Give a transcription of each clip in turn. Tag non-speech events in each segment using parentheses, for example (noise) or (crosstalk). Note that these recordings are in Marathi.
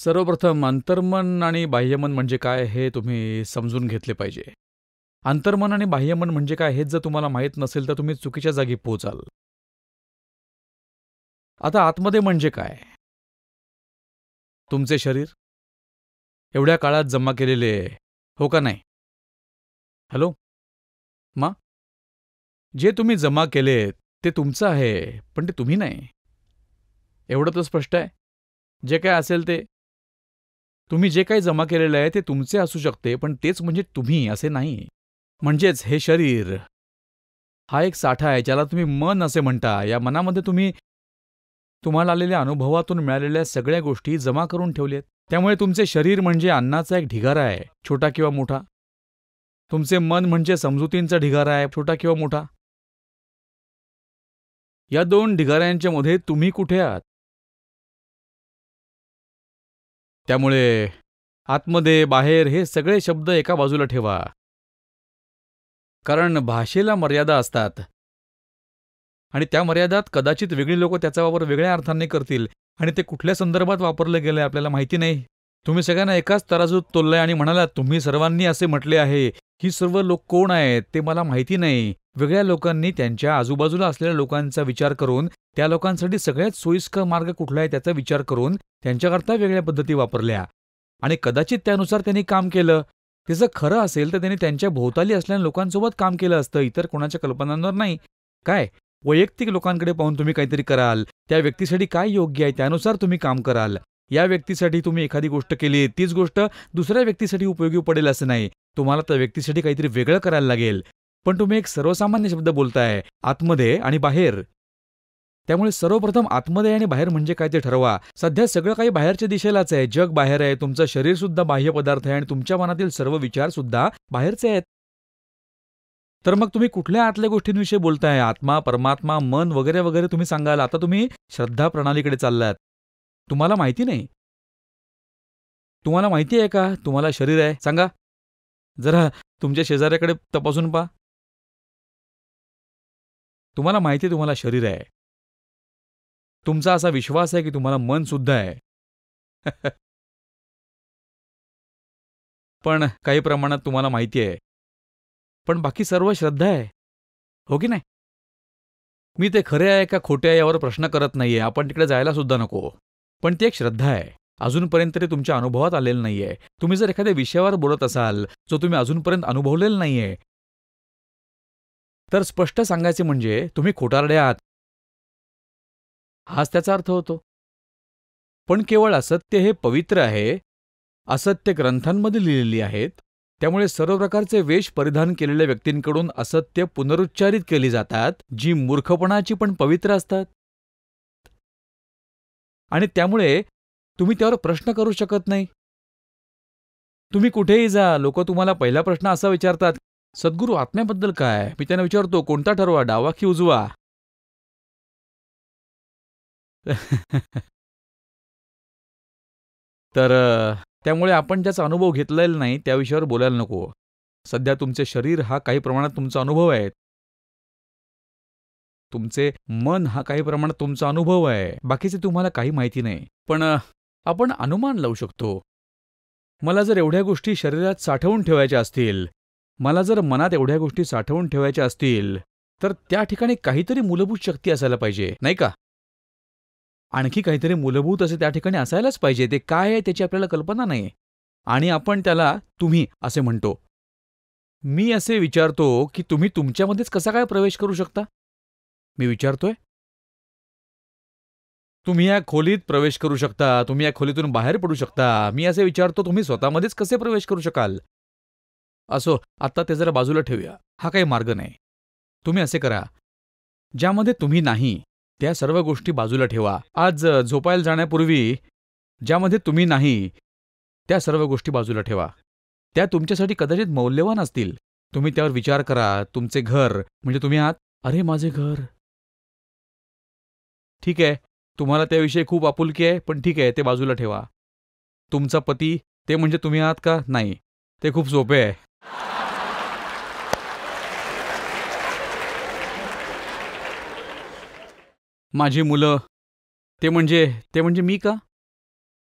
सर्वप्रथम अंतर्मन आणि बाह्यमन म्हणजे काय हे तुम्ही समजून घेतले पाहिजे अंतर्मन आणि बाह्यमन म्हणजे काय हेच जर तुम्हाला माहीत नसेल तर तुम्ही चुकीच्या जागी पोचाल आता आतमध्ये म्हणजे काय तुमचे शरीर एवढ्या काळात जमा केलेले हो का नाही हॅलो मा जे तुम्ही जमा केलेत ते तुमचं आहे पण ते तुम्ही नाही एवढं तर स्पष्ट आहे जे काय असेल ते तुम्ही जे काही जमा केलेलं आहे ते तुमचे असू शकते पण तेच म्हणजे तुम्ही असे नाही म्हणजेच हे शरीर हा एक साठा आहे ज्याला तुम्ही मन असे म्हणता या मनामध्ये तुम्ही तुम्हाला आलेल्या अनुभवातून मिळालेल्या सगळ्या गोष्टी जमा करून ठेवल्यात त्यामुळे तुमचे शरीर म्हणजे अन्नाचा एक ढिगारा आहे छोटा किंवा मोठा तुमचे मन म्हणजे समजुतींचा ढिगारा आहे छोटा किंवा मोठा या दोन ढिगाऱ्यांच्या मध्ये तुम्ही कुठे आहात त्यामुळे आतमध्ये बाहेर हे सगळे शब्द एका बाजूला ठेवा कारण भाषेला मर्यादा असतात आणि त्या मर्यादात कदाचित वेगळी लोक त्याचा वापर वेगळ्या अर्थाने करतील आणि ते कुठल्या संदर्भात वापरलं गेले आपल्याला माहिती नाही तुम्ही सगळ्यांना एकाच तराजूत तोललंय आणि म्हणाला तुम्ही सर्वांनी असे म्हटले आहे की सर्व लोक कोण आहेत ते मला माहिती नाही वेगळ्या लोकांनी त्यांच्या आजूबाजूला असलेल्या लोकांचा विचार करून त्या लोकांसाठी सगळ्यात सोयीस्कर मार्ग कुठला आहे त्याचा विचार करून त्यांच्याकरता वेगळ्या पद्धती वापरल्या आणि कदाचित त्यानुसार त्यांनी काम केलं त्याचं खरं असेल तर त्यांनी त्यांच्या भोवताली असलेल्या लोकांसोबत काम केलं असतं इतर कोणाच्या कल्पनांवर नाही काय वैयक्तिक लोकांकडे पाहून तुम्ही काहीतरी कराल त्या व्यक्तीसाठी काय योग्य आहे त्यानुसार तुम्ही काम कराल या व्यक्तीसाठी तुम्ही एखादी गोष्ट केली तीच गोष्ट दुसऱ्या व्यक्तीसाठी उपयोगी पडेल असं नाही तुम्हाला त्या व्यक्तीसाठी काहीतरी वेगळं करायला लागेल पण तुम्ही एक सर्वसामान्य शब्द बोलताय आतमध्ये आणि बाहेर त्यामुळे सर्वप्रथम आतमध्ये आणि बाहेर म्हणजे काय ते ठरवा सध्या सगळं काही बाहेरच्या दिशेलाच आहे जग बाहेर आहे तुमचं शरीर सुद्धा बाह्य पदार्थ आहे आणि तुमच्या मनातील सर्व विचार सुद्धा बाहेरचे आहेत तर मग तुम्ही कुठल्या आतल्या गोष्टींविषयी बोलताय आत्मा परमात्मा मन वगैरे वगैरे तुम्ही सांगाल आता तुम्ही श्रद्धा प्रणालीकडे चाललात तुम्हाला माहिती नाही तुम्हाला माहिती आहे का तुम्हाला शरीर आहे सांगा जरा तुमच्या शेजाऱ्याकडे तपासून पहा तुम्हाला माहिती तुम्हाला शरीर आहे तुमचा असा विश्वास आहे की तुम्हाला मन सुद्धा आहे (laughs) पण काही प्रमाणात तुम्हाला माहिती आहे पण बाकी सर्व श्रद्धा आहे हो की नाही मी ते खरे आहे का खोटे आहे यावर प्रश्न करत नाहीये आपण तिकडे जायला सुद्धा नको पण ती एक श्रद्धा आहे अजूनपर्यंत तरी तुमच्या अनुभवात आलेलं नाहीये तुम्ही जर एखाद्या विषयावर बोलत असाल जो तुम्ही अजूनपर्यंत अनुभवलेला नाहीये तर स्पष्ट सांगायचे म्हणजे तुम्ही खोटारडे आहात हाच त्याचा अर्थ होतो पण केवळ असत्य हे पवित्र आहे असत्य ग्रंथांमध्ये लिहिलेली आहेत त्यामुळे सर्व प्रकारचे वेश परिधान केलेल्या व्यक्तींकडून असत्य पुनरुच्चारित केली जातात जी मूर्खपणाची पण पवित्र असतात आणि त्यामुळे तुम्ही त्यावर प्रश्न करू शकत नाही तुम्ही कुठेही जा लोक तुम्हाला पहिला प्रश्न असा विचारतात सद्गुरू आत्म्याबद्दल काय मी त्यांना विचारतो कोणता ठरवा डावा की उजवा (laughs) तर त्यामुळे आपण ज्याचा अनुभव घेतलेला नाही त्या विषयावर बोलायला नको सध्या तुमचे शरीर हा काही प्रमाणात तुमचा अनुभव आहे तुमचे मन हा काही प्रमाणात तुमचा अनुभव आहे बाकीचे तुम्हाला काही माहिती नाही पण आपण अनुमान लावू शकतो मला जर एवढ्या गोष्टी शरीरात साठवून ठेवायच्या असतील मला जर मनात एवढ्या गोष्टी साठवून ठेवायच्या असतील तर त्या ठिकाणी काहीतरी मूलभूत शक्ती असायला पाहिजे नाही का आणखी काहीतरी मूलभूत असे त्या ठिकाणी असायलाच पाहिजे ते काय आहे त्याची आपल्याला कल्पना नाही आणि आपण त्याला तुम्ही असे म्हणतो मी असे विचारतो की तुम्ही तुमच्यामध्येच कसा काय प्रवेश करू शकता मी विचारतोय तुम्ही या खोलीत प्रवेश करू शकता तुम्ही या खोलीतून बाहेर पडू शकता मी असे विचारतो तुम्ही स्वतःमध्येच कसे प्रवेश करू शकाल असो आत्ता ते जरा बाजूला ठेवूया हा काही मार्ग नाही तुम्ही असे करा ज्यामध्ये तुम्ही नाही त्या सर्व गोष्टी बाजूला ठेवा आज झोपायला जाण्यापूर्वी ज्यामध्ये तुम्ही नाही त्या सर्व गोष्टी बाजूला ठेवा त्या तुमच्यासाठी कदाचित मौल्यवान असतील तुम्ही त्यावर विचार करा तुमचे घर म्हणजे तुम्ही आहात अरे माझे घर ठीक आहे तुम्हाला त्याविषयी खूप आपुलकी आहे पण ठीक आहे ते बाजूला ठेवा तुमचा पती ते म्हणजे तुम्ही आहात का नाही ते खूप सोपे आहे माझी मुलं ते म्हणजे ते म्हणजे मी का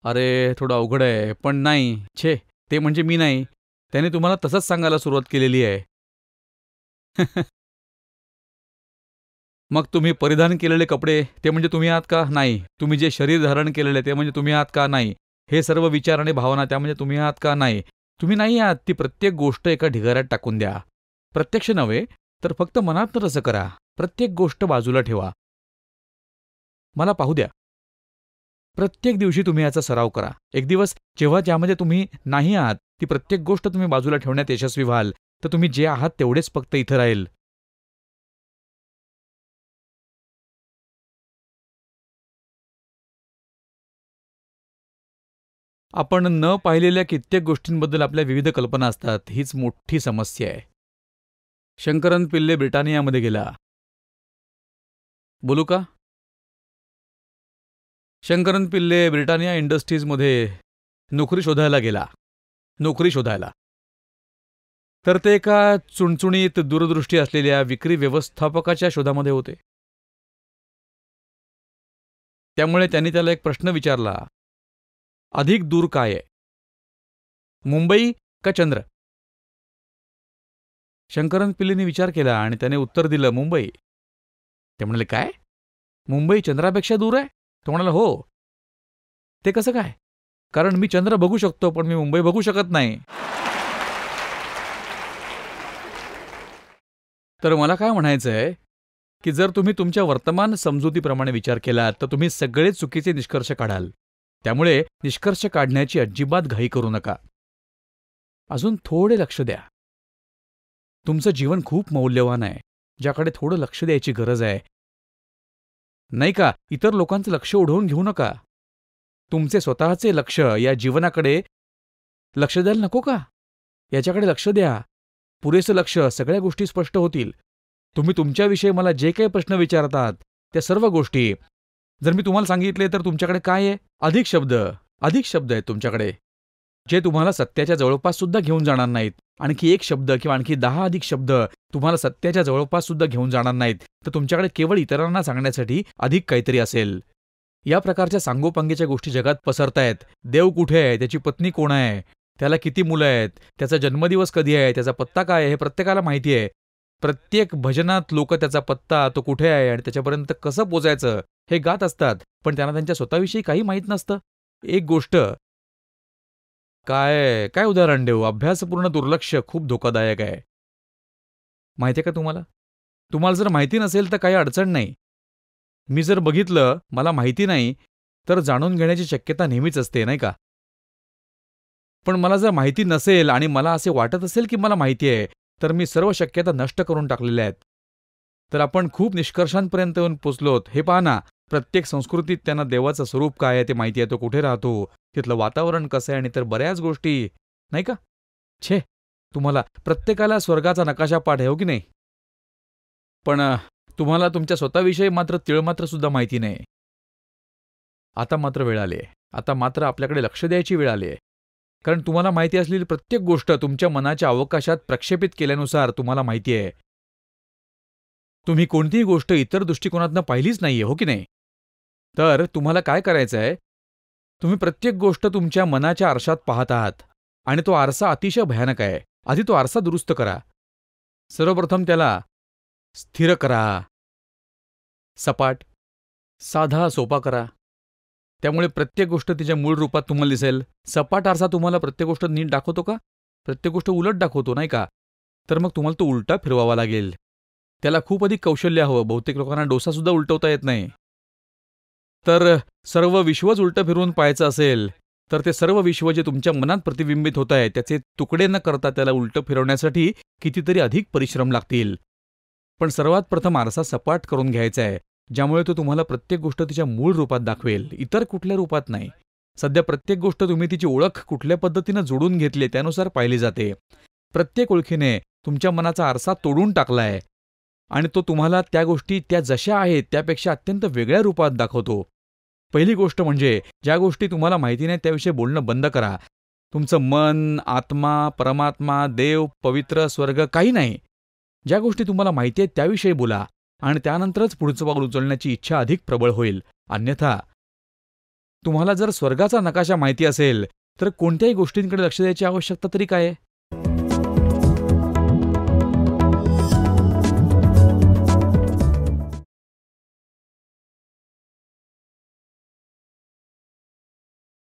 अरे थोडं अवघड आहे पण नाही छे ते म्हणजे मी नाही त्याने तुम्हाला तसंच सांगायला सुरुवात केलेली आहे (laughs) मग तुम्ही परिधान केलेले कपडे ते म्हणजे तुम्ही आहात का नाही तुम्ही जे शरीर धारण केलेले ते म्हणजे तुम्ही आहात का नाही हे सर्व विचार आणि भावना त्या म्हणजे तुम्ही आहात का नाही तुम्ही नाही आहात ती प्रत्येक गोष्ट एका ढिगाऱ्यात टाकून द्या प्रत्यक्ष नव्हे तर फक्त मनात तसं करा प्रत्येक गोष्ट बाजूला ठेवा मला पाहू द्या प्रत्येक दिवशी तुम्ही याचा सराव करा एक दिवस जेव्हा ज्यामध्ये तुम्ही नाही आहात ती प्रत्येक गोष्ट तुम्ही बाजूला ठेवण्यात यशस्वी व्हाल तर तुम्ही जे आहात तेवढेच फक्त इथं राहील आपण न पाहिलेल्या कित्येक गोष्टींबद्दल आपल्या विविध कल्पना असतात हीच मोठी समस्या आहे शंकरन पिल्ले ब्रिटानियामध्ये गेला बोलू का शंकरन पिल्ले ब्रिटानिया इंडस्ट्रीजमध्ये नोकरी शोधायला गेला नोकरी शोधायला तर ते एका चुणचुणीत दूरदृष्टी असलेल्या विक्री व्यवस्थापकाच्या शोधामध्ये होते त्यामुळे त्यांनी त्याला एक प्रश्न विचारला अधिक दूर काय आहे मुंबई का चंद्र शंकरन पिल्लीने विचार केला आणि त्याने उत्तर दिलं मुंबई ते म्हणाले काय मुंबई चंद्रापेक्षा दूर आहे तो म्हणाला हो ते कसं काय कारण मी चंद्र बघू शकतो पण मी मुंबई बघू शकत नाही तर मला काय म्हणायचं आहे की जर तुम्ही तुमच्या वर्तमान समजुतीप्रमाणे विचार केलात तर तुम्ही सगळे चुकीचे निष्कर्ष काढाल त्यामुळे निष्कर्ष काढण्याची अजिबात घाई करू नका अजून थोडे लक्ष द्या तुमचं जीवन खूप मौल्यवान आहे ज्याकडे थोडं लक्ष द्यायची गरज आहे नाही का इतर लोकांचं लक्ष ओढवून घेऊ नका तुमचे स्वतःचे लक्ष या जीवनाकडे लक्ष द्यायला नको का याच्याकडे लक्ष द्या पुरेसं लक्ष सगळ्या गोष्टी स्पष्ट होतील तुम्ही तुमच्याविषयी मला जे काही प्रश्न विचारतात त्या सर्व गोष्टी जर मी तुम्हाला सांगितले तर तुमच्याकडे काय आहे अधिक शब्द अधिक शब्द आहेत तुमच्याकडे जे तुम्हाला सत्याच्या जवळपास सुद्धा घेऊन जाणार नाहीत आणखी एक शब्द किंवा आणखी दहा अधिक शब्द तुम्हाला सत्याच्या जवळपास सुद्धा घेऊन जाणार नाहीत तर तुमच्याकडे केवळ इतरांना सांगण्यासाठी अधिक काहीतरी असेल या प्रकारच्या सांगोपांगीच्या गोष्टी जगात पसरतायत देव कुठे आहे त्याची पत्नी कोण आहे त्याला किती मुलं आहेत त्याचा जन्मदिवस कधी आहे त्याचा पत्ता काय आहे हे प्रत्येकाला माहिती आहे प्रत्येक भजनात लोक त्याचा पत्ता तो कुठे आहे आणि त्याच्यापर्यंत कसं पोचायचं हे गात असतात पण त्यांना त्यांच्या स्वतःविषयी काही माहीत नसतं एक गोष्ट काय काय उदाहरण देऊ अभ्यासपूर्ण दुर्लक्ष खूप धोकादायक आहे माहिती आहे का तुम्हाला तुम्हाला जर माहिती नसेल तर काही अडचण नाही मी जर बघितलं मला माहिती नाही तर जाणून घेण्याची शक्यता नेहमीच असते नाही का पण मला जर माहिती नसेल आणि मला असे वाटत असेल की मला माहिती आहे तर मी सर्व शक्यता नष्ट करून टाकलेल्या आहेत तर आपण खूप निष्कर्षांपर्यंत येऊन पोचलोत हे पहा ना प्रत्येक संस्कृतीत त्यांना देवाचं स्वरूप काय आहे ते माहिती आहे तो कुठे राहतो तिथलं वातावरण कसं आहे आणि तर बऱ्याच गोष्टी नाही का छे तुम्हाला प्रत्येकाला स्वर्गाचा नकाशा पाठ आहे हो की नाही पण तुम्हाला तुमच्या स्वतःविषयी मात्र तिळमात्र सुद्धा माहिती नाही आता मात्र वेळ आली आता मात्र आपल्याकडे लक्ष द्यायची वेळ आली आहे कारण तुम्हाला माहिती असलेली प्रत्येक गोष्ट तुमच्या मनाच्या अवकाशात प्रक्षेपित केल्यानुसार तुम्हाला माहिती आहे तुम्ही कोणतीही गोष्ट इतर दृष्टिकोनातनं पाहिलीच नाहीये हो की नाही तर तुम्हाला काय करायचं आहे तुम्ही प्रत्येक गोष्ट तुमच्या मनाच्या आरशात पाहत आहात आणि तो आरसा अतिशय भयानक आहे आधी तो आरसा दुरुस्त करा सर्वप्रथम त्याला स्थिर करा सपाट साधा सोपा करा त्यामुळे प्रत्येक गोष्ट तिच्या मूळ रूपात तुम्हाला दिसेल सपाट आरसा तुम्हाला प्रत्येक गोष्ट नीट दाखवतो का प्रत्येक गोष्ट उलट दाखवतो नाही का तर मग तुम्हाला तो उलटा फिरवावा लागेल त्याला खूप अधिक कौशल्य हवं बहुतेक लोकांना डोसासुद्धा उलटवता येत नाही तर सर्व विश्वच उलटं फिरवून पाहायचं असेल तर ते सर्व विश्व जे तुमच्या मनात प्रतिबिंबित होत आहे त्याचे तुकडे न करता त्याला उलटं फिरवण्यासाठी कितीतरी अधिक परिश्रम लागतील पण सर्वात प्रथम आरसा सपाट करून घ्यायचा आहे ज्यामुळे तो तुम्हाला प्रत्येक गोष्ट तिच्या मूळ रूपात दाखवेल इतर कुठल्या रूपात नाही सध्या प्रत्येक गोष्ट तुम्ही तिची ओळख कुठल्या पद्धतीनं जोडून घेतली त्यानुसार पाहिली जाते प्रत्येक ओळखीने तुमच्या मनाचा आरसा तोडून टाकला आहे आणि तो तुम्हाला त्या गोष्टी त्या जशा आहेत त्यापेक्षा अत्यंत वेगळ्या रूपात दाखवतो पहिली गोष्ट म्हणजे ज्या गोष्टी तुम्हाला माहिती नाही त्याविषयी बोलणं बंद करा तुमचं मन आत्मा परमात्मा देव पवित्र स्वर्ग काही नाही ज्या गोष्टी तुम्हाला माहिती आहेत त्याविषयी बोला आणि त्यानंतरच पुढचं पाऊल उचलण्याची इच्छा अधिक प्रबळ होईल अन्यथा तुम्हाला जर स्वर्गाचा नकाशा माहिती असेल तर कोणत्याही गोष्टींकडे लक्ष द्यायची आवश्यकता तरी काय